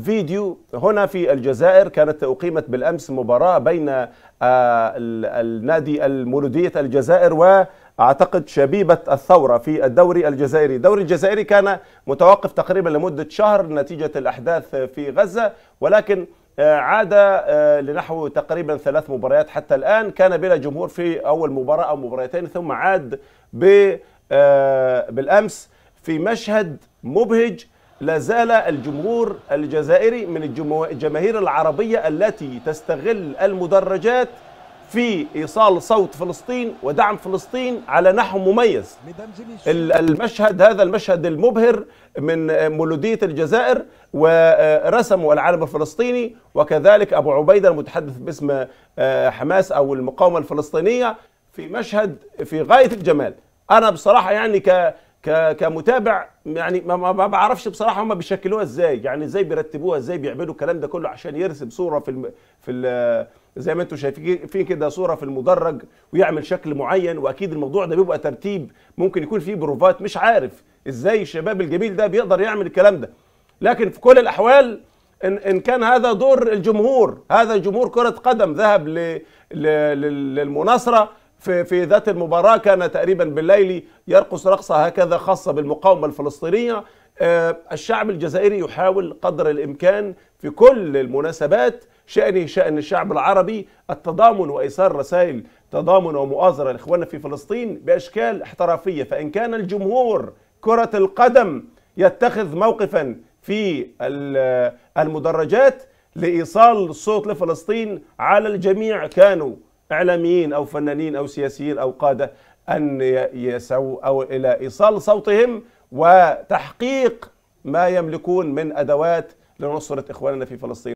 فيديو هنا في الجزائر كانت أقيمت بالأمس مباراة بين آه، النادي المولودية الجزائر واعتقد شبيبه الثوره في الدوري الجزائري، الدوري الجزائري كان متوقف تقريبا لمده شهر نتيجه الاحداث في غزه ولكن آه، عاد آه، لنحو تقريبا ثلاث مباريات حتى الان كان بلا جمهور في اول مباراه او مباراتين ثم عاد بالامس في مشهد مبهج لا زال الجمهور الجزائري من الجماهير العربية التي تستغل المدرجات في إيصال صوت فلسطين ودعم فلسطين على نحو مميز المشهد هذا المشهد المبهر من مولودية الجزائر ورسموا العالم الفلسطيني وكذلك أبو عبيدة المتحدث باسم آه، حماس أو المقاومة الفلسطينية في مشهد في غاية الجمال أنا بصراحة يعني ك كمتابع يعني ما بعرفش بصراحه هم بيشكلوها ازاي يعني ازاي بيرتبوها ازاي بيعملوا الكلام ده كله عشان يرسم صوره في الم... في ال... زي ما انتم شايفين في كده صوره في المدرج ويعمل شكل معين واكيد الموضوع ده بيبقى ترتيب ممكن يكون فيه بروفات مش عارف ازاي الشباب الجميل ده بيقدر يعمل الكلام ده لكن في كل الاحوال ان ان كان هذا دور الجمهور هذا جمهور كره قدم ذهب ل... ل... للمناصره في في ذات المباراه كان تقريبا بالليل يرقص رقصه هكذا خاصه بالمقاومه الفلسطينيه آه، الشعب الجزائري يحاول قدر الامكان في كل المناسبات شأنه شأن الشعب العربي التضامن وإيصال رسائل تضامن ومؤازرة لإخواننا في فلسطين بأشكال احترافية فإن كان الجمهور كرة القدم يتخذ موقفا في آه، المدرجات لإيصال الصوت لفلسطين على الجميع كانوا إعلاميين أو فنانين أو سياسيين أو قادة أن يسعوا أو إلى إيصال صوتهم وتحقيق ما يملكون من أدوات لنصرة إخواننا في فلسطين